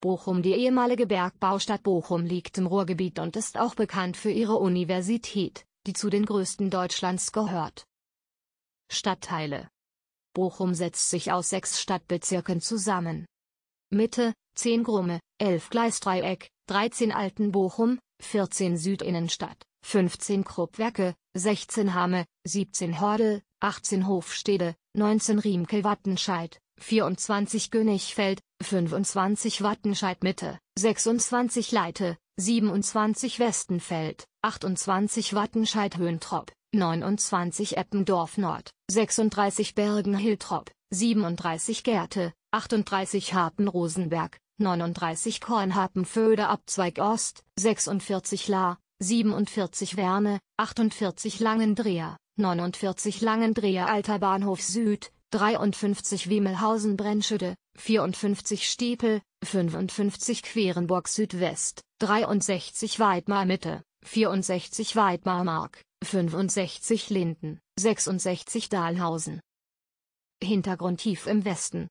Bochum Die ehemalige Bergbaustadt Bochum liegt im Ruhrgebiet und ist auch bekannt für ihre Universität, die zu den größten Deutschlands gehört. Stadtteile Bochum setzt sich aus sechs Stadtbezirken zusammen. Mitte, 10 Grumme, 11 Gleisdreieck, 13 Alten Bochum, 14 Südinnenstadt, 15 Kruppwerke, 16 Hame, 17 Hordel, 18 Hofstede, 19 Riemke-Wattenscheid, 24 Gönigfeld, 25 Wattenscheid Mitte, 26 Leite, 27 Westenfeld, 28 Wattenscheid Höhentrop, 29 Eppendorf Nord, 36 Bergen Hiltrop, 37 Gärte, 38 Harpen Rosenberg, 39 Föder Abzweig Ost, 46 La, 47 Werne, 48 Langendreher, 49 Langendreher Alter Bahnhof Süd, 53 Wemelhausen brennschütte 54 Stiepel, 55 Querenburg Südwest, 63 Weidmar Mitte, 64 Weidmar Mark, 65 Linden, 66 Dahlhausen. Hintergrund tief im Westen.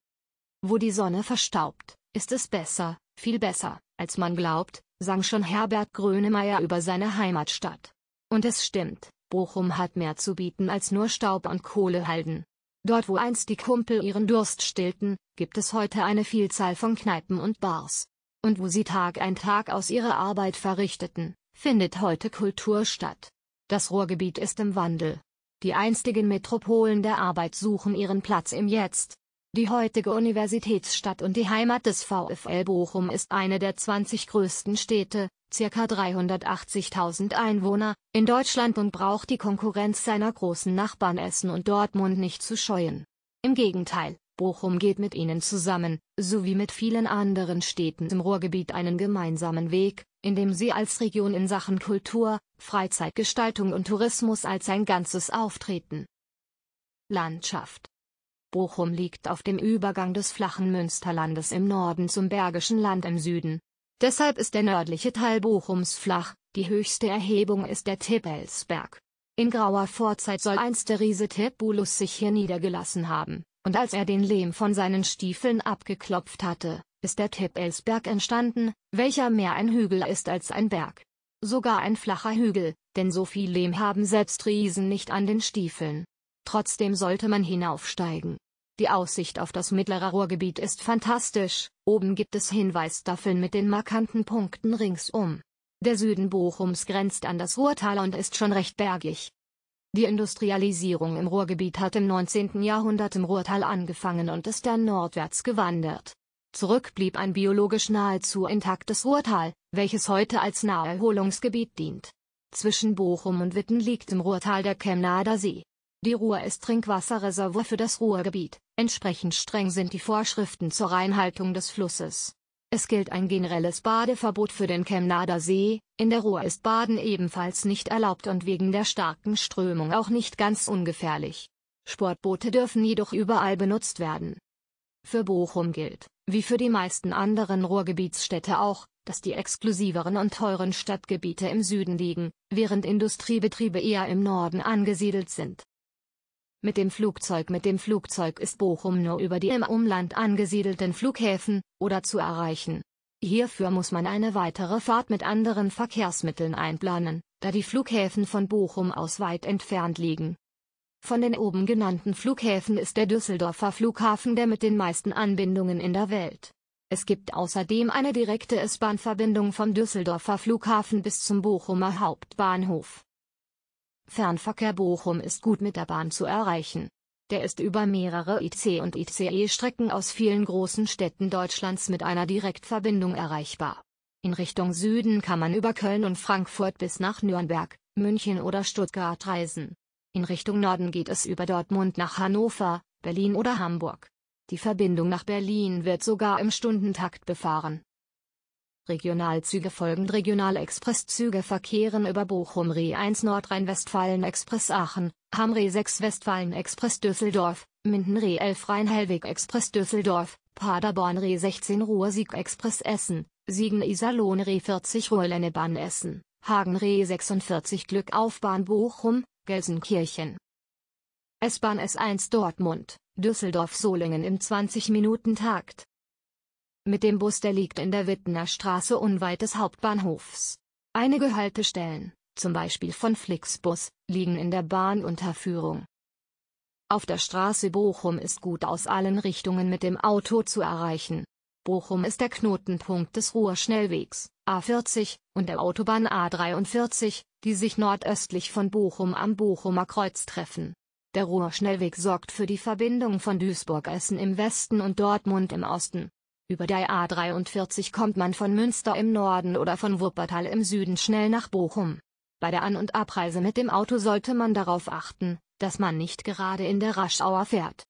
Wo die Sonne verstaubt, ist es besser, viel besser, als man glaubt, sang schon Herbert Grönemeyer über seine Heimatstadt. Und es stimmt, Bochum hat mehr zu bieten als nur Staub und Kohlehalden. Dort wo einst die Kumpel ihren Durst stillten, gibt es heute eine Vielzahl von Kneipen und Bars. Und wo sie Tag ein Tag aus ihrer Arbeit verrichteten, findet heute Kultur statt. Das Ruhrgebiet ist im Wandel. Die einstigen Metropolen der Arbeit suchen ihren Platz im Jetzt, die heutige Universitätsstadt und die Heimat des VfL Bochum ist eine der 20 größten Städte, ca. 380.000 Einwohner, in Deutschland und braucht die Konkurrenz seiner großen Nachbarn Essen und Dortmund nicht zu scheuen. Im Gegenteil, Bochum geht mit ihnen zusammen, sowie mit vielen anderen Städten im Ruhrgebiet einen gemeinsamen Weg, indem sie als Region in Sachen Kultur, Freizeitgestaltung und Tourismus als ein Ganzes auftreten. Landschaft Bochum liegt auf dem Übergang des flachen Münsterlandes im Norden zum Bergischen Land im Süden. Deshalb ist der nördliche Teil Bochums flach, die höchste Erhebung ist der Tippelsberg. In grauer Vorzeit soll einst der Riese Tippulus sich hier niedergelassen haben, und als er den Lehm von seinen Stiefeln abgeklopft hatte, ist der Tippelsberg entstanden, welcher mehr ein Hügel ist als ein Berg. Sogar ein flacher Hügel, denn so viel Lehm haben selbst Riesen nicht an den Stiefeln trotzdem sollte man hinaufsteigen. Die Aussicht auf das mittlere Ruhrgebiet ist fantastisch, oben gibt es Hinweistafeln mit den markanten Punkten ringsum. Der Süden Bochums grenzt an das Ruhrtal und ist schon recht bergig. Die Industrialisierung im Ruhrgebiet hat im 19. Jahrhundert im Ruhrtal angefangen und ist dann nordwärts gewandert. Zurück blieb ein biologisch nahezu intaktes Ruhrtal, welches heute als Naherholungsgebiet dient. Zwischen Bochum und Witten liegt im Ruhrtal der Chemnader See. Die Ruhr ist Trinkwasserreservoir für das Ruhrgebiet. Entsprechend streng sind die Vorschriften zur Reinhaltung des Flusses. Es gilt ein generelles Badeverbot für den Chemnader See, in der Ruhr ist Baden ebenfalls nicht erlaubt und wegen der starken Strömung auch nicht ganz ungefährlich. Sportboote dürfen jedoch überall benutzt werden. Für Bochum gilt, wie für die meisten anderen Ruhrgebietsstädte auch, dass die exklusiveren und teuren Stadtgebiete im Süden liegen, während Industriebetriebe eher im Norden angesiedelt sind. Mit dem Flugzeug Mit dem Flugzeug ist Bochum nur über die im Umland angesiedelten Flughäfen, oder zu erreichen. Hierfür muss man eine weitere Fahrt mit anderen Verkehrsmitteln einplanen, da die Flughäfen von Bochum aus weit entfernt liegen. Von den oben genannten Flughäfen ist der Düsseldorfer Flughafen der mit den meisten Anbindungen in der Welt. Es gibt außerdem eine direkte S-Bahn-Verbindung vom Düsseldorfer Flughafen bis zum Bochumer Hauptbahnhof. Fernverkehr Bochum ist gut mit der Bahn zu erreichen. Der ist über mehrere IC- und ICE-Strecken aus vielen großen Städten Deutschlands mit einer Direktverbindung erreichbar. In Richtung Süden kann man über Köln und Frankfurt bis nach Nürnberg, München oder Stuttgart reisen. In Richtung Norden geht es über Dortmund nach Hannover, Berlin oder Hamburg. Die Verbindung nach Berlin wird sogar im Stundentakt befahren. Regionalzüge folgen Regionalexpresszüge verkehren über Bochum Re 1 Nordrhein-Westfalen Express Aachen, Hamm Re 6 Westfalen Express Düsseldorf, Minden Re 11 Rhein-Hellweg Express Düsseldorf, Paderborn Re 16 Ruhr-Sieg Express Essen, Siegen Iserlohn Re 40 Ruhr-Lennebahn Essen, Hagen Re 46 Glück auf Bahn Bochum, Gelsenkirchen. S-Bahn S1 Dortmund, Düsseldorf Solingen im 20-Minuten-Takt mit dem Bus der liegt in der Wittener Straße unweit des Hauptbahnhofs. Einige Haltestellen, zum Beispiel von Flixbus, liegen in der Bahnunterführung. Auf der Straße Bochum ist gut aus allen Richtungen mit dem Auto zu erreichen. Bochum ist der Knotenpunkt des Ruhrschnellwegs A40 und der Autobahn A43, die sich nordöstlich von Bochum am Bochumer Kreuz treffen. Der Ruhrschnellweg sorgt für die Verbindung von Duisburg-Essen im Westen und Dortmund im Osten. Über die A43 kommt man von Münster im Norden oder von Wuppertal im Süden schnell nach Bochum. Bei der An- und Abreise mit dem Auto sollte man darauf achten, dass man nicht gerade in der Raschauer fährt.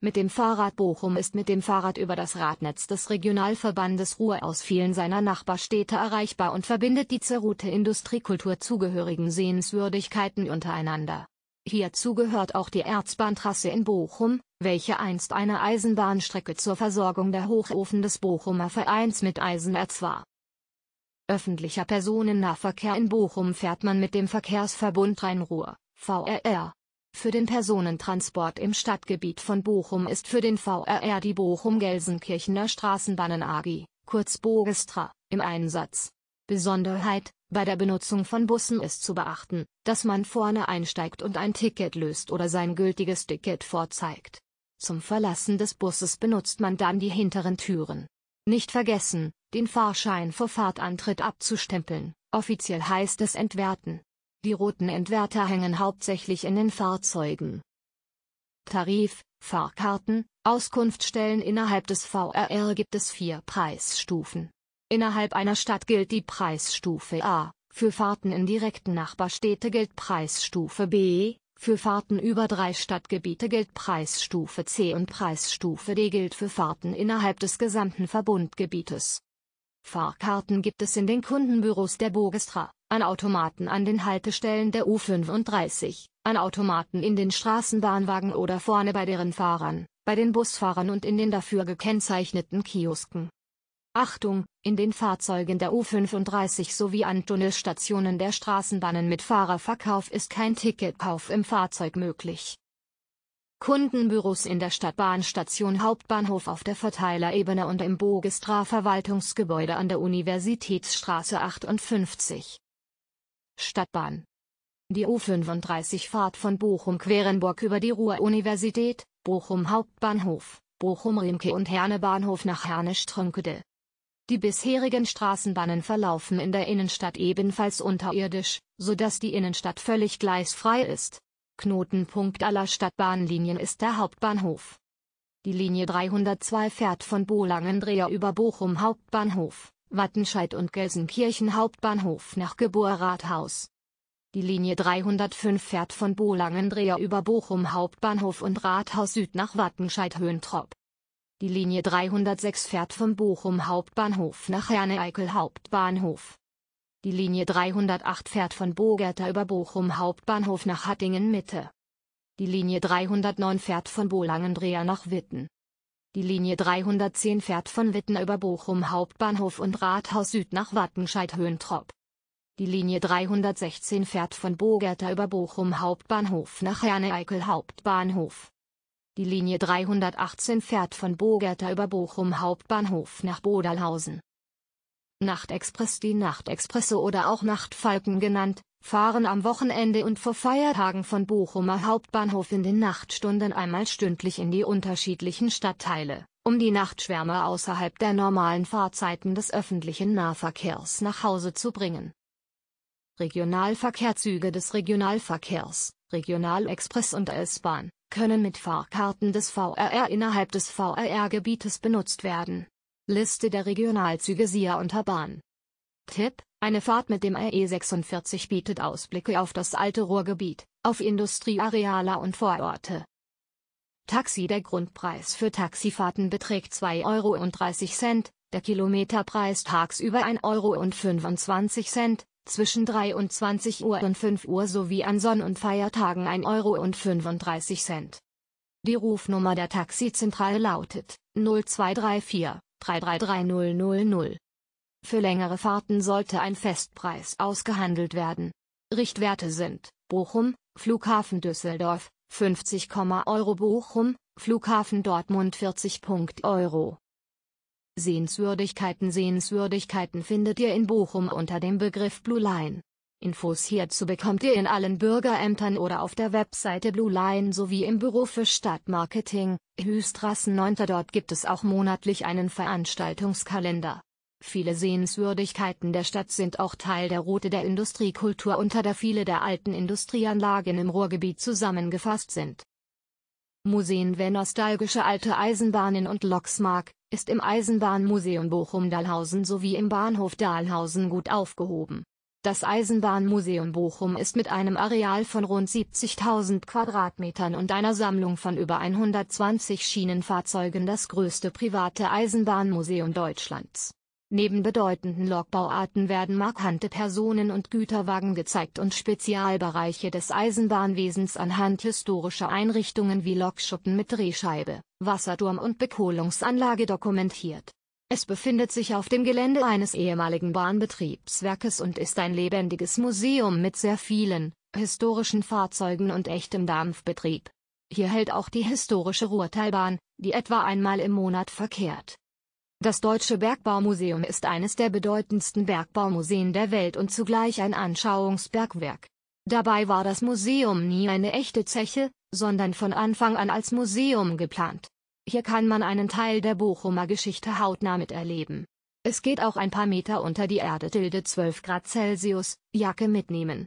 Mit dem Fahrrad Bochum ist mit dem Fahrrad über das Radnetz des Regionalverbandes Ruhr aus vielen seiner Nachbarstädte erreichbar und verbindet die zur Route Industriekultur zugehörigen Sehenswürdigkeiten untereinander. Hierzu gehört auch die Erzbahntrasse in Bochum, welche einst eine Eisenbahnstrecke zur Versorgung der Hochofen des Bochumer Vereins mit Eisenerz war. Öffentlicher Personennahverkehr in Bochum fährt man mit dem Verkehrsverbund Rhein-Ruhr, VRR. Für den Personentransport im Stadtgebiet von Bochum ist für den VRR die Bochum-Gelsenkirchener Straßenbahnen AG, kurz Bogestra, im Einsatz Besonderheit, bei der Benutzung von Bussen ist zu beachten, dass man vorne einsteigt und ein Ticket löst oder sein gültiges Ticket vorzeigt. Zum Verlassen des Busses benutzt man dann die hinteren Türen. Nicht vergessen, den Fahrschein vor Fahrtantritt abzustempeln, offiziell heißt es entwerten. Die roten Entwerter hängen hauptsächlich in den Fahrzeugen. Tarif, Fahrkarten, Auskunftsstellen innerhalb des VRR gibt es vier Preisstufen. Innerhalb einer Stadt gilt die Preisstufe A, für Fahrten in direkten Nachbarstädte gilt Preisstufe B, für Fahrten über drei Stadtgebiete gilt Preisstufe C und Preisstufe D gilt für Fahrten innerhalb des gesamten Verbundgebietes. Fahrkarten gibt es in den Kundenbüros der Bogestra, an Automaten an den Haltestellen der U35, an Automaten in den Straßenbahnwagen oder vorne bei deren Fahrern, bei den Busfahrern und in den dafür gekennzeichneten Kiosken. Achtung, in den Fahrzeugen der U35 sowie an Tunnelstationen der Straßenbahnen mit Fahrerverkauf ist kein Ticketkauf im Fahrzeug möglich. Kundenbüros in der Stadtbahnstation Hauptbahnhof auf der Verteilerebene und im Bogestra Verwaltungsgebäude an der Universitätsstraße 58. Stadtbahn. Die U35 Fahrt von Bochum-Querenburg über die Ruhr-Universität, Bochum Hauptbahnhof, Bochum-Riemke und Herne Bahnhof nach Herne-Strömkede. Die bisherigen Straßenbahnen verlaufen in der Innenstadt ebenfalls unterirdisch, sodass die Innenstadt völlig gleisfrei ist. Knotenpunkt aller Stadtbahnlinien ist der Hauptbahnhof. Die Linie 302 fährt von Bolangendreher über Bochum Hauptbahnhof, Wattenscheid und Gelsenkirchen Hauptbahnhof nach Geboer Rathaus. Die Linie 305 fährt von Bolangendreher über Bochum Hauptbahnhof und Rathaus Süd nach Wattenscheid-Höhentrop. Die Linie 306 fährt vom Bochum Hauptbahnhof nach Herne-Eickel Hauptbahnhof. Die Linie 308 fährt von Bogerta über Bochum Hauptbahnhof nach Hattingen Mitte. Die Linie 309 fährt von Bolangendreher nach Witten. Die Linie 310 fährt von Witten über Bochum Hauptbahnhof und Rathaus Süd nach Wattenscheid-Höhentrop. Die Linie 316 fährt von Bogerta über Bochum Hauptbahnhof nach Herne-Eickel Hauptbahnhof. Die Linie 318 fährt von Bogerta über Bochum Hauptbahnhof nach Bodalhausen. Nachtexpress Die Nachtexpresse oder auch Nachtfalken genannt, fahren am Wochenende und vor Feiertagen von Bochumer Hauptbahnhof in den Nachtstunden einmal stündlich in die unterschiedlichen Stadtteile, um die Nachtschwärmer außerhalb der normalen Fahrzeiten des öffentlichen Nahverkehrs nach Hause zu bringen. Regionalverkehrszüge des Regionalverkehrs Regionalexpress und S-Bahn, können mit Fahrkarten des VRR innerhalb des VRR-Gebietes benutzt werden. Liste der Regionalzüge siehe unter Bahn. Tipp: Eine Fahrt mit dem RE46 bietet Ausblicke auf das alte Ruhrgebiet, auf Industrieareale und Vororte. Taxi Der Grundpreis für Taxifahrten beträgt 2,30 Euro, der Kilometerpreis tagsüber 1,25 Euro zwischen 23 Uhr und 5 Uhr sowie an Sonn- und Feiertagen 1,35 Euro Die Rufnummer der Taxizentrale lautet 0234 333 000. Für längere Fahrten sollte ein Festpreis ausgehandelt werden. Richtwerte sind Bochum, Flughafen Düsseldorf, 50, Euro Bochum, Flughafen Dortmund 40. Euro. Sehenswürdigkeiten Sehenswürdigkeiten findet ihr in Bochum unter dem Begriff Blue Line. Infos hierzu bekommt ihr in allen Bürgerämtern oder auf der Webseite Blue Line sowie im Büro für Stadtmarketing, Hüstraßen 9. Dort gibt es auch monatlich einen Veranstaltungskalender. Viele Sehenswürdigkeiten der Stadt sind auch Teil der Route der Industriekultur unter der viele der alten Industrieanlagen im Ruhrgebiet zusammengefasst sind Museen Wer nostalgische alte Eisenbahnen und Loks mag, ist im Eisenbahnmuseum Bochum-Dahlhausen sowie im Bahnhof Dahlhausen gut aufgehoben. Das Eisenbahnmuseum Bochum ist mit einem Areal von rund 70.000 Quadratmetern und einer Sammlung von über 120 Schienenfahrzeugen das größte private Eisenbahnmuseum Deutschlands. Neben bedeutenden Lokbauarten werden markante Personen- und Güterwagen gezeigt und Spezialbereiche des Eisenbahnwesens anhand historischer Einrichtungen wie Lokschuppen mit Drehscheibe, Wasserturm und Bekohlungsanlage dokumentiert. Es befindet sich auf dem Gelände eines ehemaligen Bahnbetriebswerkes und ist ein lebendiges Museum mit sehr vielen, historischen Fahrzeugen und echtem Dampfbetrieb. Hier hält auch die historische Ruhrteilbahn, die etwa einmal im Monat verkehrt. Das Deutsche Bergbaumuseum ist eines der bedeutendsten Bergbaumuseen der Welt und zugleich ein Anschauungsbergwerk. Dabei war das Museum nie eine echte Zeche, sondern von Anfang an als Museum geplant. Hier kann man einen Teil der Bochumer Geschichte hautnah miterleben. Es geht auch ein paar Meter unter die Erde tilde 12 Grad Celsius, Jacke mitnehmen.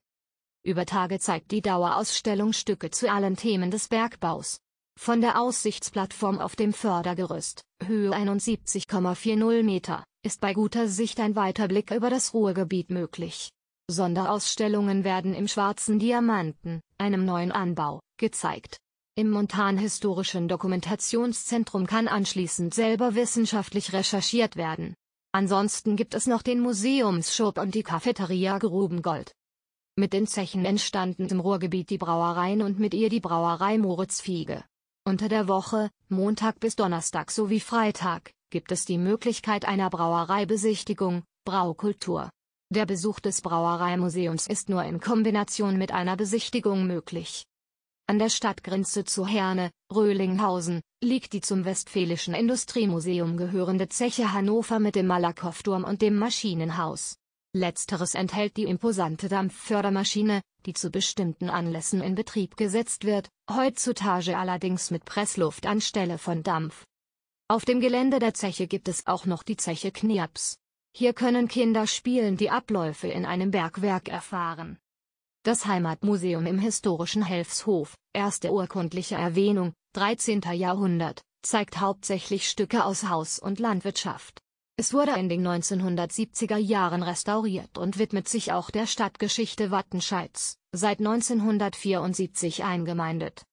Über Tage zeigt die Dauerausstellung Stücke zu allen Themen des Bergbaus. Von der Aussichtsplattform auf dem Fördergerüst, Höhe 71,40 Meter, ist bei guter Sicht ein weiter Blick über das Ruhrgebiet möglich. Sonderausstellungen werden im Schwarzen Diamanten, einem neuen Anbau, gezeigt. Im Montanhistorischen Dokumentationszentrum kann anschließend selber wissenschaftlich recherchiert werden. Ansonsten gibt es noch den Museumsschub und die Cafeteria Grubengold. Mit den Zechen entstanden im Ruhrgebiet die Brauereien und mit ihr die Brauerei Moritz Fiege. Unter der Woche, Montag bis Donnerstag sowie Freitag, gibt es die Möglichkeit einer Brauereibesichtigung, Braukultur. Der Besuch des Brauereimuseums ist nur in Kombination mit einer Besichtigung möglich. An der Stadtgrenze zu Herne, Röhlinghausen, liegt die zum Westfälischen Industriemuseum gehörende Zeche Hannover mit dem Malakoffturm und dem Maschinenhaus. Letzteres enthält die imposante Dampffördermaschine, die zu bestimmten Anlässen in Betrieb gesetzt wird, heutzutage allerdings mit Pressluft anstelle von Dampf. Auf dem Gelände der Zeche gibt es auch noch die Zeche Kniaps. Hier können Kinder spielen, die Abläufe in einem Bergwerk erfahren. Das Heimatmuseum im historischen Helfshof, erste urkundliche Erwähnung, 13. Jahrhundert, zeigt hauptsächlich Stücke aus Haus- und Landwirtschaft. Es wurde in den 1970er Jahren restauriert und widmet sich auch der Stadtgeschichte Wattenscheids, seit 1974 eingemeindet.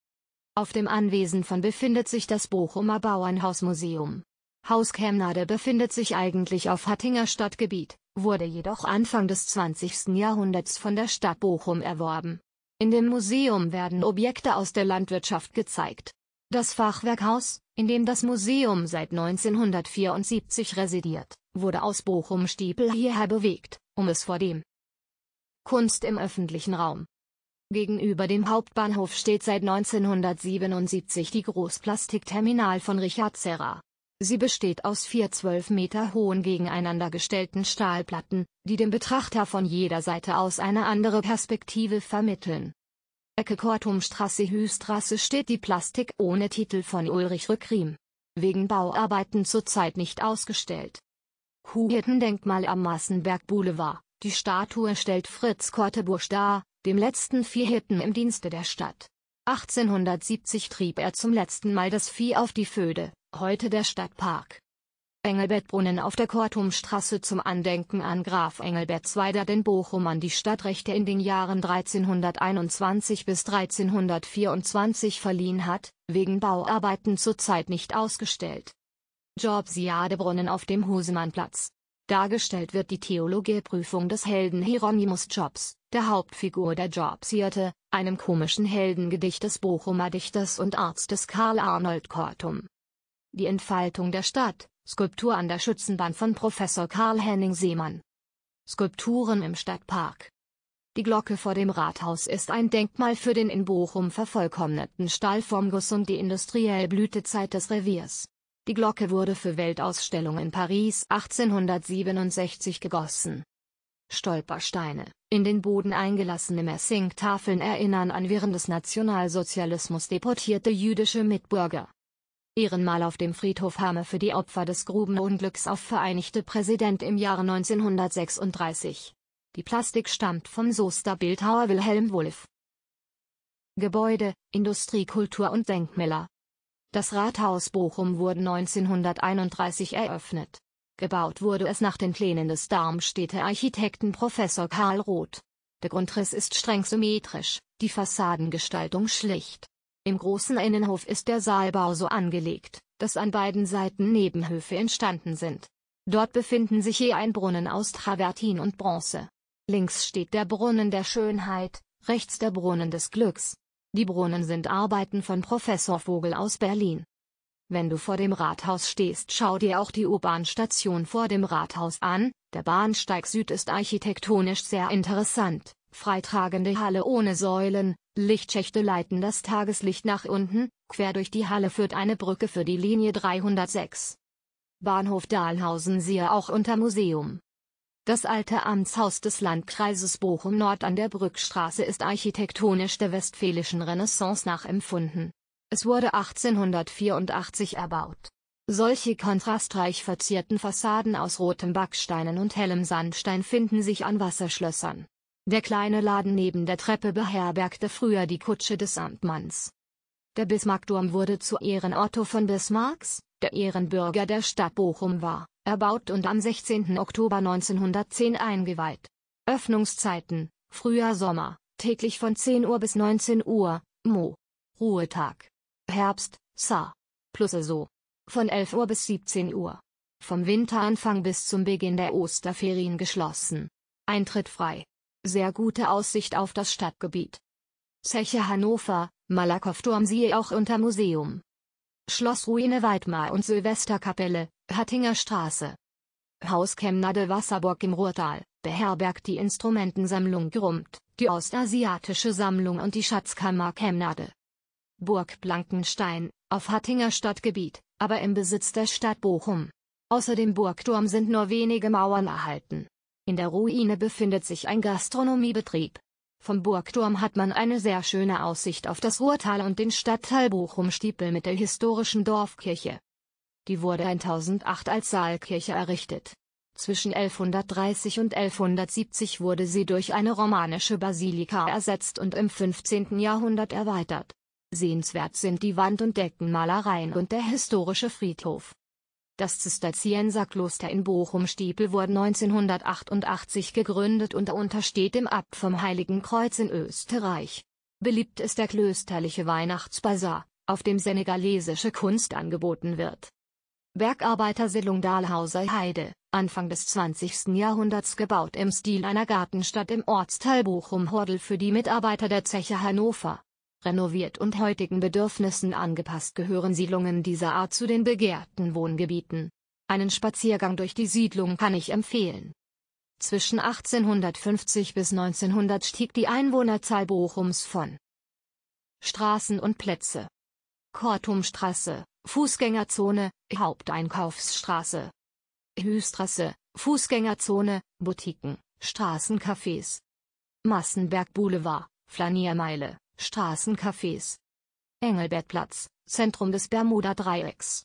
Auf dem Anwesen von befindet sich das Bochumer Bauernhausmuseum. Haus Kemnade befindet sich eigentlich auf Hattinger Stadtgebiet, wurde jedoch Anfang des 20. Jahrhunderts von der Stadt Bochum erworben. In dem Museum werden Objekte aus der Landwirtschaft gezeigt, das Fachwerkhaus, in dem das Museum seit 1974 residiert, wurde aus Bochum-Stiepel hierher bewegt, um es vor dem Kunst im öffentlichen Raum. Gegenüber dem Hauptbahnhof steht seit 1977 die Großplastikterminal von Richard Serra. Sie besteht aus vier zwölf Meter hohen gegeneinander gestellten Stahlplatten, die dem Betrachter von jeder Seite aus eine andere Perspektive vermitteln. Ecke Kortumstraße Hüstraße steht die Plastik ohne Titel von Ulrich Rückriem. Wegen Bauarbeiten zurzeit nicht ausgestellt. Denkmal am Massenberg Boulevard. Die Statue stellt Fritz Kortebusch dar, dem letzten Vierhitten im Dienste der Stadt. 1870 trieb er zum letzten Mal das Vieh auf die Föde, heute der Stadtpark. Engelbertbrunnen auf der Kortumstraße zum Andenken an Graf Engelbert Zweider den Bochumern die Stadtrechte in den Jahren 1321 bis 1324 verliehen hat, wegen Bauarbeiten zurzeit nicht ausgestellt. Jobsiadebrunnen auf dem Husemannplatz. Dargestellt wird die Theologieprüfung des Helden Hieronymus Jobs, der Hauptfigur der Jobsierte, einem komischen Heldengedicht des Bochumer Dichters und Arztes Karl Arnold Kortum. Die Entfaltung der Stadt, Skulptur an der Schützenbahn von Professor Karl Henning Seemann. Skulpturen im Stadtpark. Die Glocke vor dem Rathaus ist ein Denkmal für den in Bochum vervollkommneten Stahlformguss und die industrielle Blütezeit des Reviers. Die Glocke wurde für Weltausstellung in Paris 1867 gegossen. Stolpersteine, in den Boden eingelassene Messingtafeln erinnern an während des Nationalsozialismus deportierte jüdische Mitbürger. Ehrenmal auf dem Friedhof Hame für die Opfer des Grubenunglücks auf Vereinigte Präsident im Jahre 1936. Die Plastik stammt vom Soester Bildhauer Wilhelm Wolff. Gebäude, Industrie, Kultur und Denkmäler. Das Rathaus Bochum wurde 1931 eröffnet. Gebaut wurde es nach den Plänen des Darmstädter Architekten Professor Karl Roth. Der Grundriss ist streng symmetrisch, die Fassadengestaltung schlicht. Im großen Innenhof ist der Saalbau so angelegt, dass an beiden Seiten Nebenhöfe entstanden sind. Dort befinden sich je ein Brunnen aus Travertin und Bronze. Links steht der Brunnen der Schönheit, rechts der Brunnen des Glücks. Die Brunnen sind Arbeiten von Professor Vogel aus Berlin. Wenn du vor dem Rathaus stehst, schau dir auch die U-Bahn-Station vor dem Rathaus an, der Bahnsteig Süd ist architektonisch sehr interessant. Freitragende Halle ohne Säulen, Lichtschächte leiten das Tageslicht nach unten, quer durch die Halle führt eine Brücke für die Linie 306. Bahnhof Dahlhausen siehe auch unter Museum. Das alte Amtshaus des Landkreises Bochum Nord an der Brückstraße ist architektonisch der westfälischen Renaissance nachempfunden. Es wurde 1884 erbaut. Solche kontrastreich verzierten Fassaden aus rotem Backsteinen und hellem Sandstein finden sich an Wasserschlössern. Der kleine Laden neben der Treppe beherbergte früher die Kutsche des Amtmanns. Der Bismarckturm wurde zu Ehren Otto von Bismarcks, der Ehrenbürger der Stadt Bochum war, erbaut und am 16. Oktober 1910 eingeweiht. Öffnungszeiten, früher Sommer, täglich von 10 Uhr bis 19 Uhr, Mo. Ruhetag. Herbst, Sa. Plus so. Von 11 Uhr bis 17 Uhr. Vom Winteranfang bis zum Beginn der Osterferien geschlossen. Eintritt frei. Sehr gute Aussicht auf das Stadtgebiet. Zeche Hannover, Malakow-Turm siehe auch unter Museum. Schlossruine Weidmar und Silvesterkapelle, Hattinger Straße. Haus Kemnade Wasserburg im Ruhrtal, beherbergt die Instrumentensammlung Grumpt, die Ostasiatische Sammlung und die Schatzkammer Kemnade. Burg Blankenstein, auf Hattinger Stadtgebiet, aber im Besitz der Stadt Bochum. Außer dem Burgturm sind nur wenige Mauern erhalten. In der Ruine befindet sich ein Gastronomiebetrieb. Vom Burgturm hat man eine sehr schöne Aussicht auf das Ruhrtal und den Stadtteil Bochum-Stiepel mit der historischen Dorfkirche. Die wurde 1008 als Saalkirche errichtet. Zwischen 1130 und 1170 wurde sie durch eine romanische Basilika ersetzt und im 15. Jahrhundert erweitert. Sehenswert sind die Wand- und Deckenmalereien und der historische Friedhof. Das Zisterzienserkloster in Bochum-Stiepel wurde 1988 gegründet und untersteht dem Abt vom Heiligen Kreuz in Österreich. Beliebt ist der klösterliche Weihnachtsbazar, auf dem senegalesische Kunst angeboten wird. Bergarbeitersiedlung Dahlhauser Heide, Anfang des 20. Jahrhunderts gebaut im Stil einer Gartenstadt im Ortsteil Bochum-Hordel für die Mitarbeiter der Zeche Hannover renoviert und heutigen Bedürfnissen angepasst gehören Siedlungen dieser Art zu den begehrten Wohngebieten. Einen Spaziergang durch die Siedlung kann ich empfehlen. Zwischen 1850 bis 1900 stieg die Einwohnerzahl Bochums von Straßen und Plätze. Kortumstraße, Fußgängerzone, Haupteinkaufsstraße. Hüstraße, Fußgängerzone, Boutiquen, Straßencafés. Massenberg Boulevard, Flaniermeile. Straßencafés. Engelbertplatz, Zentrum des Bermuda-Dreiecks.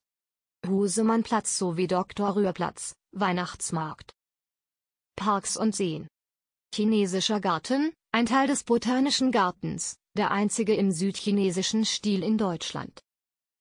Husemannplatz sowie Dr. Rührplatz, Weihnachtsmarkt. Parks und Seen. Chinesischer Garten, ein Teil des Botanischen Gartens, der einzige im südchinesischen Stil in Deutschland.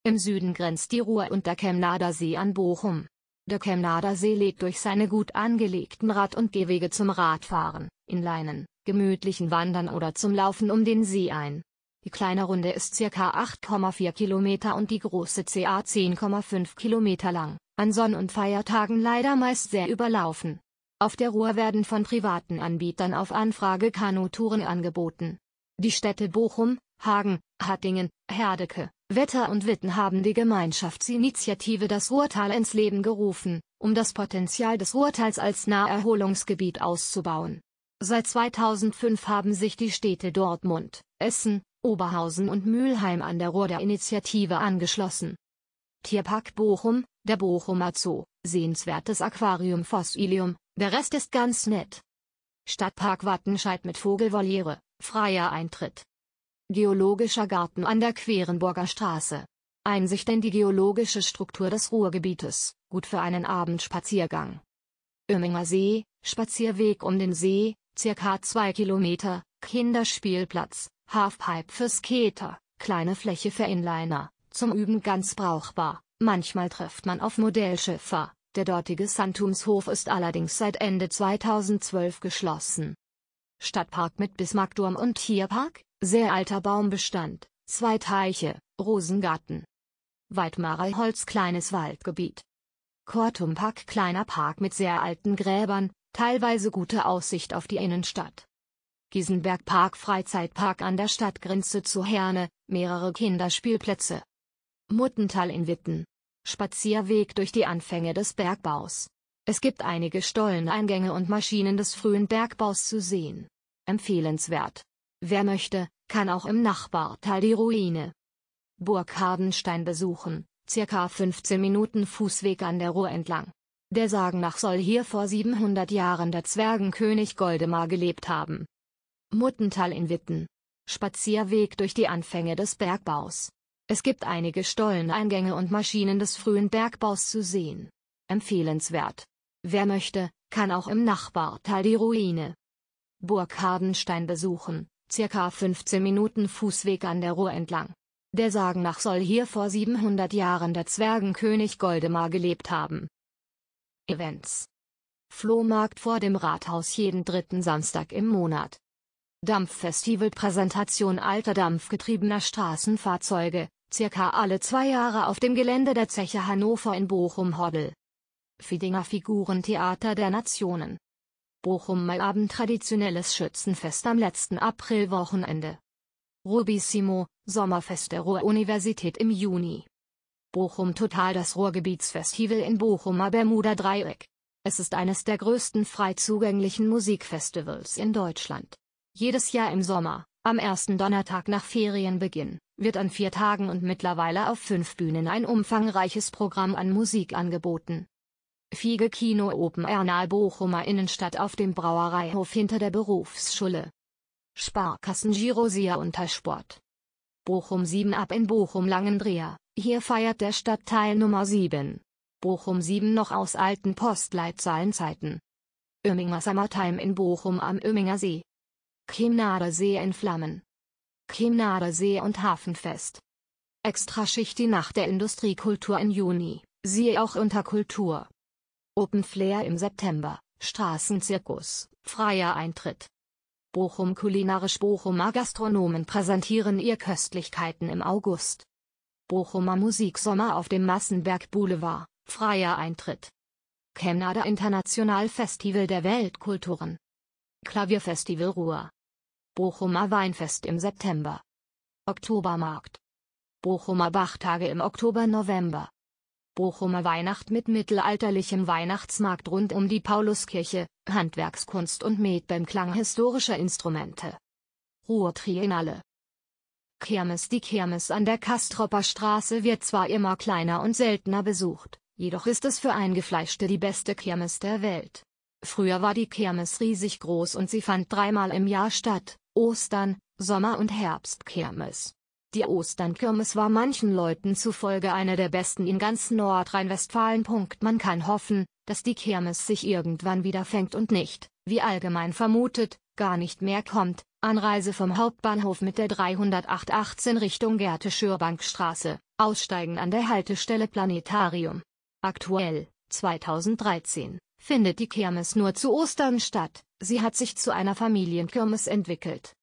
Im Süden grenzt die Ruhr und der Chemnader See an Bochum. Der Chemnader See lädt durch seine gut angelegten Rad- und Gehwege zum Radfahren, in Leinen, gemütlichen Wandern oder zum Laufen um den See ein. Die kleine Runde ist ca. 8,4 Kilometer und die große ca. 10,5 Kilometer lang, an Sonn- und Feiertagen leider meist sehr überlaufen. Auf der Ruhr werden von privaten Anbietern auf Anfrage Kanutouren angeboten. Die Städte Bochum, Hagen, Hattingen, Herdecke, Wetter und Witten haben die Gemeinschaftsinitiative Das Ruhrtal ins Leben gerufen, um das Potenzial des Ruhrtals als Naherholungsgebiet auszubauen. Seit 2005 haben sich die Städte Dortmund, Essen, Oberhausen und Mülheim an der Ruhr der Initiative angeschlossen. Tierpark Bochum, der Bochumer Zoo, sehenswertes Aquarium Fossilium, der Rest ist ganz nett. Stadtpark Wattenscheid mit Vogelvoliere, freier Eintritt. Geologischer Garten an der Querenburger Straße. Einsicht in die geologische Struktur des Ruhrgebietes, gut für einen Abendspaziergang. Irminger See, Spazierweg um den See, circa 2 Kilometer, Kinderspielplatz, Halfpipe für Skater, kleine Fläche für Inliner, zum Üben ganz brauchbar. Manchmal trifft man auf Modellschiffer, der dortige Santumshof ist allerdings seit Ende 2012 geschlossen. Stadtpark mit Bismarckturm und Tierpark, sehr alter Baumbestand, zwei Teiche, Rosengarten. Weidmarer Holz kleines Waldgebiet. Kortumpark kleiner Park mit sehr alten Gräbern, teilweise gute Aussicht auf die Innenstadt. Giesenberg Park Freizeitpark an der Stadtgrenze zu Herne, mehrere Kinderspielplätze. Muttental in Witten. Spazierweg durch die Anfänge des Bergbaus. Es gibt einige Stolleneingänge und Maschinen des frühen Bergbaus zu sehen. Empfehlenswert. Wer möchte, kann auch im Nachbartal die Ruine Burg Hardenstein besuchen, circa 15 Minuten Fußweg an der Ruhr entlang. Der Sagen nach soll hier vor 700 Jahren der Zwergenkönig Goldemar gelebt haben. Muttental in Witten. Spazierweg durch die Anfänge des Bergbaus. Es gibt einige Stolleneingänge und Maschinen des frühen Bergbaus zu sehen. Empfehlenswert. Wer möchte, kann auch im Nachbartal die Ruine Burg Hardenstein besuchen, circa 15 Minuten Fußweg an der Ruhr entlang. Der Sagen nach soll hier vor 700 Jahren der Zwergenkönig Goldemar gelebt haben. Events Flohmarkt vor dem Rathaus jeden dritten Samstag im Monat. Dampffestival Präsentation alter dampfgetriebener Straßenfahrzeuge, circa alle zwei Jahre auf dem Gelände der Zeche Hannover in Bochum-Hoddel. Fiedinger Figurentheater der Nationen. Bochum Mai Abend traditionelles Schützenfest am letzten Aprilwochenende. Rubissimo, Sommerfest der Ruhr-Universität im Juni. Bochum Total das Ruhrgebietsfestival in Bochumer Bermuda Dreieck. Es ist eines der größten frei zugänglichen Musikfestivals in Deutschland. Jedes Jahr im Sommer, am ersten Donnertag nach Ferienbeginn, wird an vier Tagen und mittlerweile auf fünf Bühnen ein umfangreiches Programm an Musik angeboten. Fiege Kino Open Air nahe Bochumer Innenstadt auf dem Brauereihof hinter der Berufsschule. Sparkassen Girosia Untersport. Bochum 7 ab in Bochum Langendreher, hier feiert der Stadtteil Nummer 7. Bochum 7 noch aus alten Postleitzahlenzeiten. Öminger Summertime in Bochum am Öminger See, Chemnader See in Flammen. Chemnader See und Hafenfest. Extraschicht die Nacht der Industriekultur im Juni, siehe auch unter Kultur. Open Flair im September, Straßenzirkus, freier Eintritt. Bochum Kulinarisch Bochumer Gastronomen präsentieren ihr Köstlichkeiten im August. Bochumer Musiksommer auf dem Massenberg Boulevard, freier Eintritt. Chemnader International Festival der Weltkulturen. Klavierfestival Ruhr. Bochumer Weinfest im September. Oktobermarkt. Bochumer Bachtage im Oktober-November. Bochumer Weihnacht mit mittelalterlichem Weihnachtsmarkt rund um die Pauluskirche, Handwerkskunst und Med beim Klang historischer Instrumente. Ruhrtriennale. Kirmes Die Kirmes an der Kastropper Straße wird zwar immer kleiner und seltener besucht, jedoch ist es für Eingefleischte die beste Kirmes der Welt. Früher war die Kirmes riesig groß und sie fand dreimal im Jahr statt, Ostern, Sommer- und Herbstkirmes. Die Osternkirmes war manchen Leuten zufolge eine der besten in ganz Nordrhein-Westfalen. Man kann hoffen, dass die Kirmes sich irgendwann wieder fängt und nicht, wie allgemein vermutet, gar nicht mehr kommt. Anreise vom Hauptbahnhof mit der 30818 Richtung Gerte-Schürbankstraße, aussteigen an der Haltestelle Planetarium. Aktuell, 2013 findet die Kirmes nur zu Ostern statt, sie hat sich zu einer Familienkirmes entwickelt.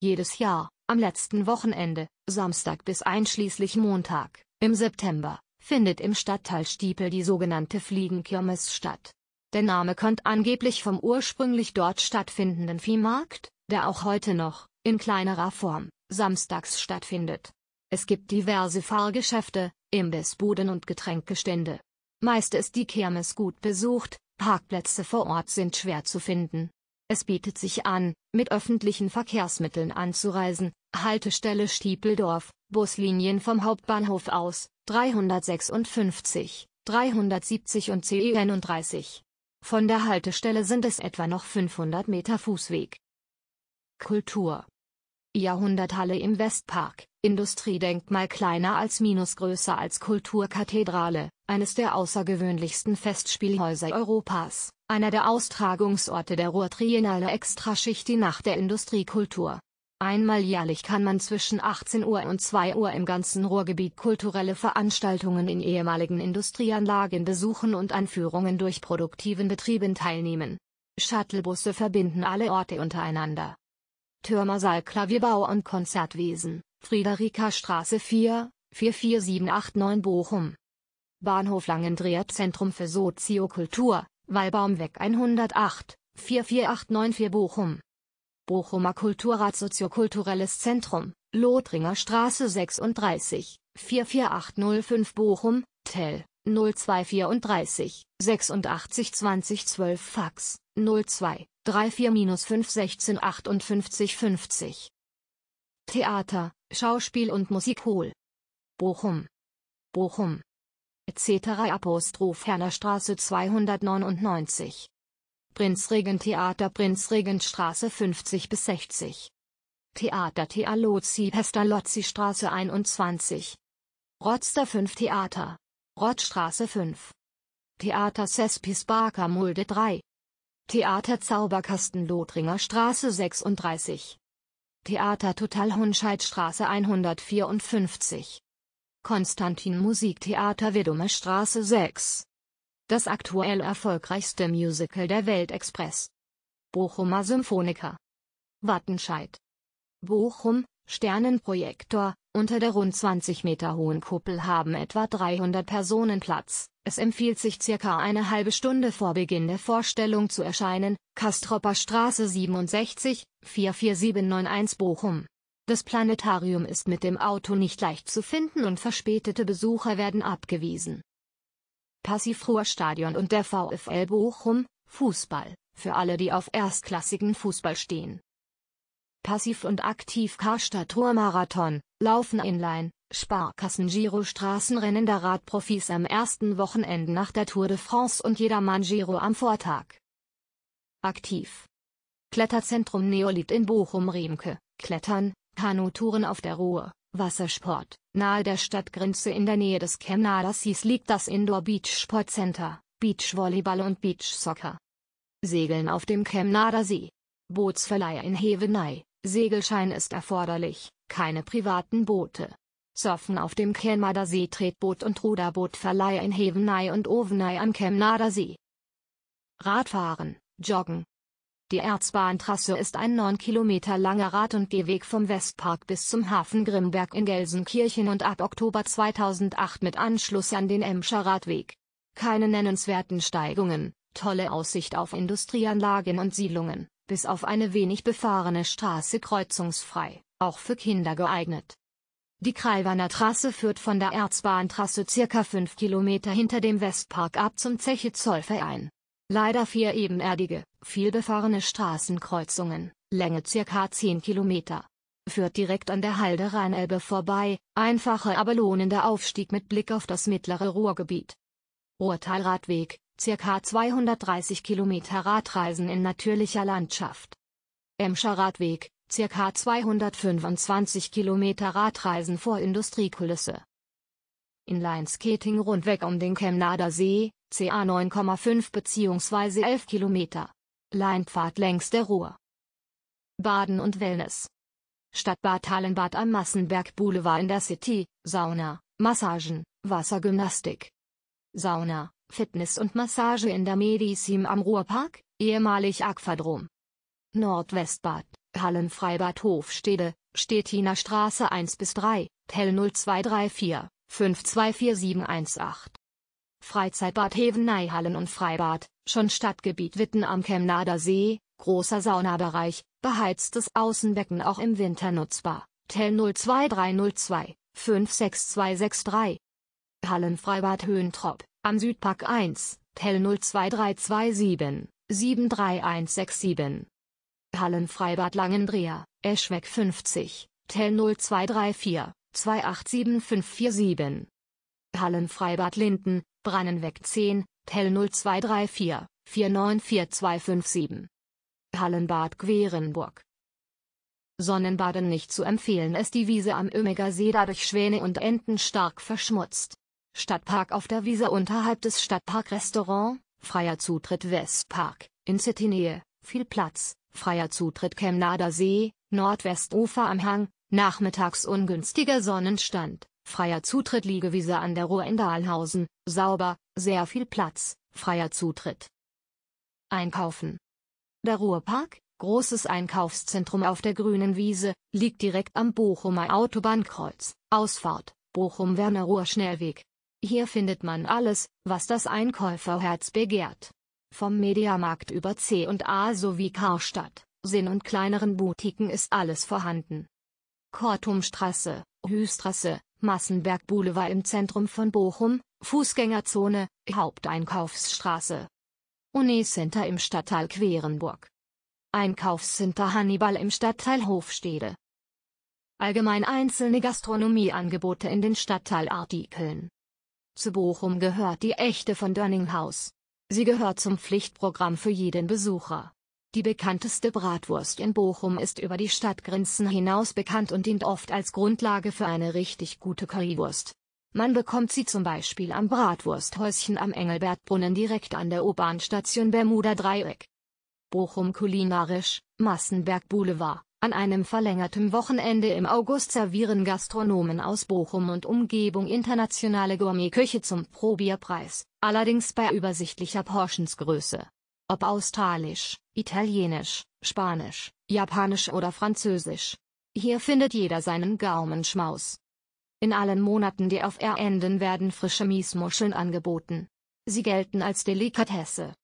Jedes Jahr, am letzten Wochenende, Samstag bis einschließlich Montag, im September, findet im Stadtteil Stiepel die sogenannte Fliegenkirmes statt. Der Name kommt angeblich vom ursprünglich dort stattfindenden Viehmarkt, der auch heute noch, in kleinerer Form, samstags stattfindet. Es gibt diverse Fahrgeschäfte, Imbissbuden und Getränkestände. Meist ist die Kirmes gut besucht, Parkplätze vor Ort sind schwer zu finden. Es bietet sich an, mit öffentlichen Verkehrsmitteln anzureisen, Haltestelle Stiepeldorf, Buslinien vom Hauptbahnhof aus, 356, 370 und CE 31. Von der Haltestelle sind es etwa noch 500 Meter Fußweg. Kultur Jahrhunderthalle im Westpark, Industriedenkmal kleiner als minus größer als Kulturkathedrale, eines der außergewöhnlichsten Festspielhäuser Europas, einer der Austragungsorte der Ruhr-Triennale Extraschicht die Nacht der Industriekultur. Einmal jährlich kann man zwischen 18 Uhr und 2 Uhr im ganzen Ruhrgebiet kulturelle Veranstaltungen in ehemaligen Industrieanlagen besuchen und an Führungen durch produktiven Betrieben teilnehmen. Shuttlebusse verbinden alle Orte untereinander. Türmersaal Klavierbau und Konzertwesen, Friederika Straße 4, 44789 Bochum. Bahnhof Langendreher Zentrum für Soziokultur, Wallbaumweg 108, 44894 Bochum. Bochumer Kulturrat Soziokulturelles Zentrum, Lothringer Straße 36, 44805 Bochum, Tell, 0234, 86 2012 Fax, 02 34 minus 5 16 58 50. Theater, Schauspiel und Musikhol. Bochum. Bochum. Etc. Apostroph Herner Straße 299. Prinzregentheater Prinzregentstraße 50 bis 60. Theater Thealozzi Pestalozzi Straße 21. Rotzter 5 Theater. Rottstraße 5. Theater Cespis Barker Mulde 3. Theater Zauberkasten Lothringer Straße 36. Theater Total Hunscheid Straße 154. Konstantin Musiktheater Wedumer Straße 6. Das aktuell erfolgreichste Musical der Welt Express. Bochumer Symphoniker. Wattenscheid. Bochum, Sternenprojektor, unter der rund 20 Meter hohen Kuppel haben etwa 300 Personen Platz. Es empfiehlt sich circa eine halbe Stunde vor Beginn der Vorstellung zu erscheinen, Kastropper Straße 67, 44791 Bochum. Das Planetarium ist mit dem Auto nicht leicht zu finden und verspätete Besucher werden abgewiesen. Stadion und der VfL Bochum, Fußball, für alle die auf erstklassigen Fußball stehen. Passiv- und aktiv karstadt Ruhr Marathon, Laufen Inline, Sparkassen-Giro-Straßenrennen der Radprofis am ersten Wochenende nach der Tour de France und Jedermann-Giro am Vortag. Aktiv. Kletterzentrum Neolith in Bochum-Riemke, Klettern, Kanutouren auf der Ruhr, Wassersport, nahe der Stadtgrenze in der Nähe des Chemnadassis liegt das Indoor Beach Sport Center, Beachvolleyball und Beachsoccer. Segeln auf dem Chemnader See. Bootsverleiher in Hevenei, Segelschein ist erforderlich, keine privaten Boote. Surfen auf dem Kenmader See Tretboot und Ruderbootverleih in Hevenay und Ovenay am Kemnader See. Radfahren, Joggen. Die Erzbahntrasse ist ein 9 Kilometer langer Rad- und Gehweg vom Westpark bis zum Hafen Grimberg in Gelsenkirchen und ab Oktober 2008 mit Anschluss an den Emscher Radweg. Keine nennenswerten Steigungen, tolle Aussicht auf Industrieanlagen und Siedlungen, bis auf eine wenig befahrene Straße kreuzungsfrei, auch für Kinder geeignet. Die Kraiwaner Trasse führt von der Erzbahntrasse circa 5 Kilometer hinter dem Westpark ab zum Zeche Zollverein. Leider vier ebenerdige, vielbefahrene Straßenkreuzungen, Länge circa 10 Kilometer. Führt direkt an der Halde Rheinelbe vorbei, einfacher aber lohnender Aufstieg mit Blick auf das mittlere Ruhrgebiet. Ruhrtalradweg, circa 230 Kilometer Radreisen in natürlicher Landschaft. Emscher Radweg, ca. 225 Kilometer Radreisen vor Industriekulisse. Inline-Skating rundweg um den Chemnader See, ca. 9,5 bzw. 11 Kilometer. Leinpfad längs der Ruhr. Baden und Wellness. Stadtbad Hallenbad am Massenberg Boulevard in der City, Sauna, Massagen, Wassergymnastik. Sauna, Fitness und Massage in der Medizin am Ruhrpark, ehemalig Aquadrom. Nordwestbad, Hallenfreibad Hofstede, Stettiner Straße 1 bis 3, Tell 0234 524718. Freizeitbad Hevenei Hallen und Freibad, schon Stadtgebiet Witten am Chemnader See, großer Saunabereich, beheiztes Außenbecken auch im Winter nutzbar, Tell 02302 56263. Hallenfreibad Höhentrop, am Südpark 1, Tell 02327 73167. Hallenfreibad Langendreher, Eschweg 50, Tell 0234 287547. Hallenfreibad Linden, Brannenweg 10, Tell 0234 494257. Hallenbad Querenburg. Sonnenbaden nicht zu empfehlen ist die Wiese am Ömiger See dadurch Schwäne und Enten stark verschmutzt. Stadtpark auf der Wiese unterhalb des Stadtparkrestaurant, freier Zutritt Westpark, in Citynähe, viel Platz, Freier Zutritt Chemnader See, Nordwestufer am Hang, nachmittags ungünstiger Sonnenstand, freier Zutritt Liegewiese an der Ruhr in Dahlhausen, sauber, sehr viel Platz, freier Zutritt. Einkaufen. Der Ruhrpark, großes Einkaufszentrum auf der grünen Wiese, liegt direkt am Bochumer Autobahnkreuz, Ausfahrt, Bochum-Werner-Ruhr-Schnellweg. Hier findet man alles, was das Einkäuferherz begehrt. Vom Mediamarkt über C&A sowie Karstadt, Sinn und kleineren Boutiquen ist alles vorhanden. Kortumstraße, Hüstraße, Massenberg Boulevard im Zentrum von Bochum, Fußgängerzone, Haupteinkaufsstraße. Unicenter im Stadtteil Querenburg. Einkaufscenter Hannibal im Stadtteil Hofstede. Allgemein einzelne Gastronomieangebote in den Stadtteilartikeln. Zu Bochum gehört die Echte von Dörninghaus. Sie gehört zum Pflichtprogramm für jeden Besucher. Die bekannteste Bratwurst in Bochum ist über die Stadtgrenzen hinaus bekannt und dient oft als Grundlage für eine richtig gute Currywurst. Man bekommt sie zum Beispiel am Bratwursthäuschen am Engelbertbrunnen direkt an der U-Bahn-Station Bermuda Dreieck. Bochum kulinarisch, Massenberg Boulevard. An einem verlängerten Wochenende im August servieren Gastronomen aus Bochum und Umgebung internationale Gourmetküche zum Probierpreis, allerdings bei übersichtlicher Portionsgröße. Ob australisch, italienisch, spanisch, japanisch oder französisch. Hier findet jeder seinen Gaumenschmaus. In allen Monaten, der auf R enden, werden frische Miesmuscheln angeboten. Sie gelten als Delikatesse.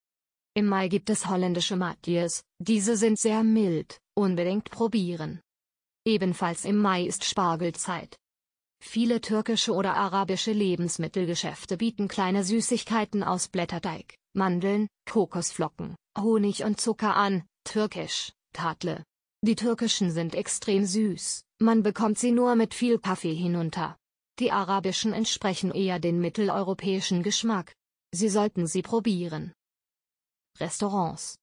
Im Mai gibt es holländische Matjes, diese sind sehr mild, Unbedingt probieren. Ebenfalls im Mai ist Spargelzeit. Viele türkische oder arabische Lebensmittelgeschäfte bieten kleine Süßigkeiten aus Blätterteig, Mandeln, Kokosflocken, Honig und Zucker an, türkisch, Tatle. Die türkischen sind extrem süß, man bekommt sie nur mit viel Kaffee hinunter. Die arabischen entsprechen eher den mitteleuropäischen Geschmack. Sie sollten sie probieren. Restaurants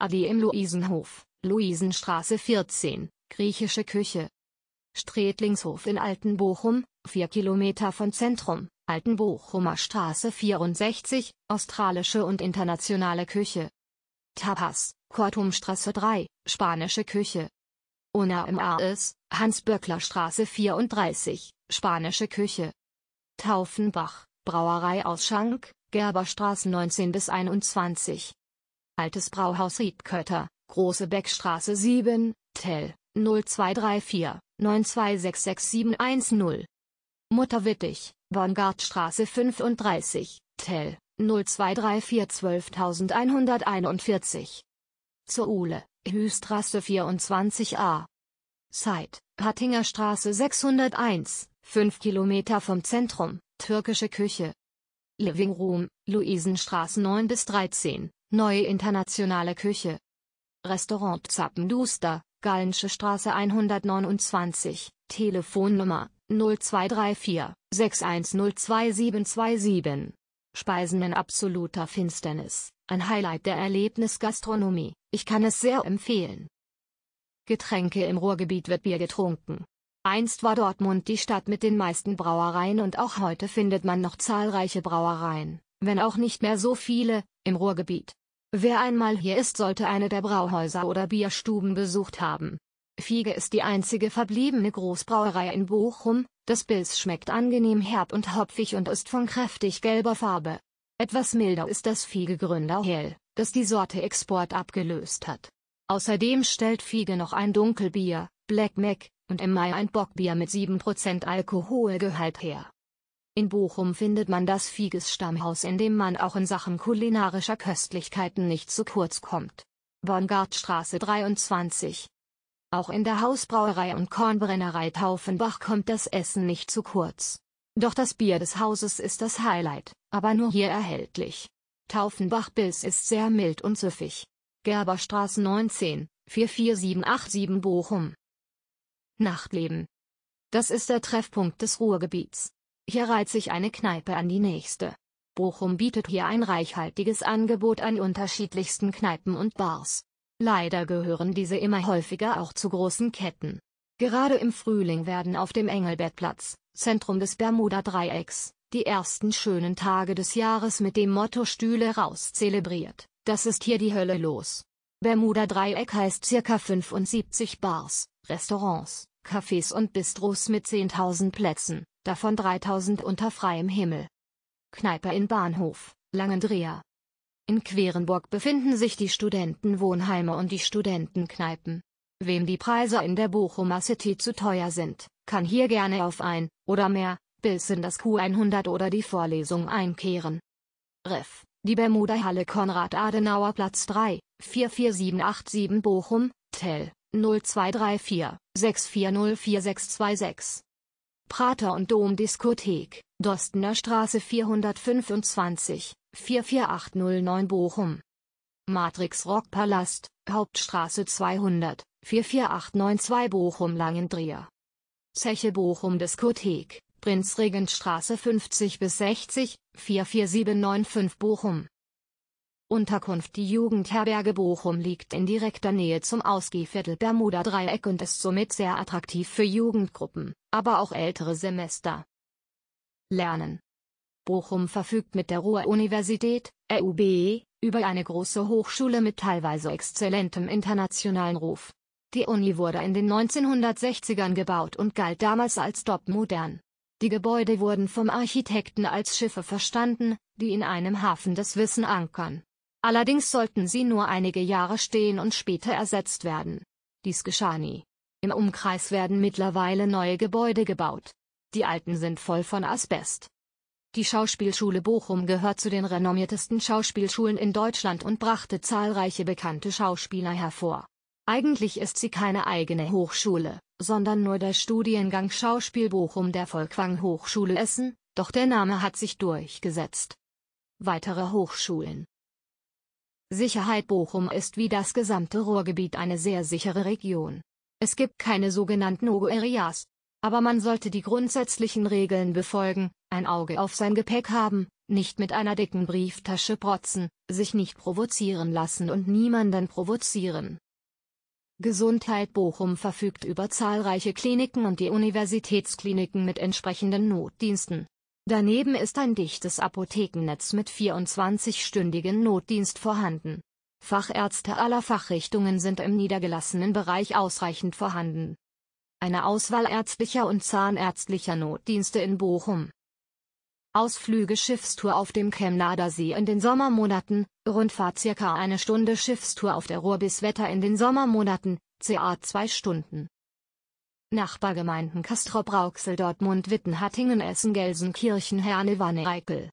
im Luisenhof, Luisenstraße 14, griechische Küche. Stretlingshof in Altenbochum, 4 Kilometer von Zentrum, Altenbochumer Straße 64, australische und internationale Küche. Tapas, Kortumstraße 3, spanische Küche. Una im AS, Hans-Böckler Straße 34, spanische Küche. Taufenbach, Brauerei aus Schank, Gerberstraße 19 bis 21. Altes Brauhaus Riedkötter, Große Beckstraße 7, Tell, 0234, 9266710. Wittig, Bongardstraße 35, Tell, 0234 12141. Zur Uhle, Hüstrasse 24a. Zeit, Hattinger Straße 601, 5 Kilometer vom Zentrum, türkische Küche. Living Room, Luisenstraße 9 bis 13. Neue internationale Küche. Restaurant Zappenduster, Gallensche Straße 129, Telefonnummer 0234 6102727. Speisen in absoluter Finsternis, ein Highlight der Erlebnisgastronomie, ich kann es sehr empfehlen. Getränke im Ruhrgebiet wird Bier getrunken. Einst war Dortmund die Stadt mit den meisten Brauereien und auch heute findet man noch zahlreiche Brauereien, wenn auch nicht mehr so viele, im Ruhrgebiet. Wer einmal hier ist, sollte eine der Brauhäuser oder Bierstuben besucht haben. Fiege ist die einzige verbliebene Großbrauerei in Bochum, das Pils schmeckt angenehm herb und hopfig und ist von kräftig gelber Farbe. Etwas milder ist das fiege Hell, das die Sorte Export abgelöst hat. Außerdem stellt Fiege noch ein Dunkelbier, Black Mac, und im Mai ein Bockbier mit 7% Alkoholgehalt her. In Bochum findet man das Fieges Stammhaus in dem man auch in Sachen kulinarischer Köstlichkeiten nicht zu kurz kommt. Bongartstraße 23 auch in der Hausbrauerei und Kornbrennerei Taufenbach kommt das Essen nicht zu kurz. Doch das Bier des Hauses ist das Highlight, aber nur hier erhältlich. Taufenbach Biss ist sehr mild und süffig. Gerberstraße 19, 44787 Bochum. Nachtleben. Das ist der Treffpunkt des Ruhrgebiets. Hier reiht sich eine Kneipe an die nächste. Bochum bietet hier ein reichhaltiges Angebot an unterschiedlichsten Kneipen und Bars. Leider gehören diese immer häufiger auch zu großen Ketten. Gerade im Frühling werden auf dem Engelbettplatz, Zentrum des Bermuda-Dreiecks, die ersten schönen Tage des Jahres mit dem Motto Stühle raus zelebriert. Das ist hier die Hölle los. Bermuda-Dreieck heißt circa 75 Bars, Restaurants, Cafés und Bistros mit 10.000 Plätzen, davon 3.000 unter freiem Himmel. Kneipe in Bahnhof, Langendreher. In Querenburg befinden sich die Studentenwohnheime und die Studentenkneipen. Wem die Preise in der Bochumer City zu teuer sind, kann hier gerne auf ein, oder mehr, bis in das Q100 oder die Vorlesung einkehren. Riff, die Bermuda-Halle Konrad-Adenauer-Platz 3, 44787 Bochum, Tell, 0234. 640426. Prater und Dom Diskothek, Dostener Straße 425, 44809 Bochum. Matrix Rockpalast, Hauptstraße 200, 44892 Bochum Langendrier. Zeche Bochum Diskothek, Prinzregenstraße 50 bis 60, 44795 Bochum. Unterkunft Die Jugendherberge Bochum liegt in direkter Nähe zum Ausgehviertel Bermuda Dreieck und ist somit sehr attraktiv für Jugendgruppen, aber auch ältere Semester. Lernen Bochum verfügt mit der Ruhr-Universität, RUB, e, über eine große Hochschule mit teilweise exzellentem internationalen Ruf. Die Uni wurde in den 1960ern gebaut und galt damals als topmodern. Die Gebäude wurden vom Architekten als Schiffe verstanden, die in einem Hafen das Wissen ankern. Allerdings sollten sie nur einige Jahre stehen und später ersetzt werden. Dies geschah nie. Im Umkreis werden mittlerweile neue Gebäude gebaut. Die alten sind voll von Asbest. Die Schauspielschule Bochum gehört zu den renommiertesten Schauspielschulen in Deutschland und brachte zahlreiche bekannte Schauspieler hervor. Eigentlich ist sie keine eigene Hochschule, sondern nur der Studiengang Schauspiel Bochum der Volkwang Hochschule Essen, doch der Name hat sich durchgesetzt. Weitere Hochschulen Sicherheit Bochum ist wie das gesamte Ruhrgebiet eine sehr sichere Region. Es gibt keine sogenannten ogo areas Aber man sollte die grundsätzlichen Regeln befolgen, ein Auge auf sein Gepäck haben, nicht mit einer dicken Brieftasche protzen, sich nicht provozieren lassen und niemanden provozieren. Gesundheit Bochum verfügt über zahlreiche Kliniken und die Universitätskliniken mit entsprechenden Notdiensten. Daneben ist ein dichtes Apothekennetz mit 24-stündigen Notdienst vorhanden. Fachärzte aller Fachrichtungen sind im niedergelassenen Bereich ausreichend vorhanden. Eine Auswahl ärztlicher und zahnärztlicher Notdienste in Bochum. Ausflüge Schiffstour auf dem Chemnader See in den Sommermonaten, Rundfahrt circa eine Stunde Schiffstour auf der Ruhr bis Wetter in den Sommermonaten, ca. zwei Stunden. Nachbargemeinden Kastrop rauxel Dortmund Witten Hattingen Essen Gelsenkirchen Herne Wanne Eickel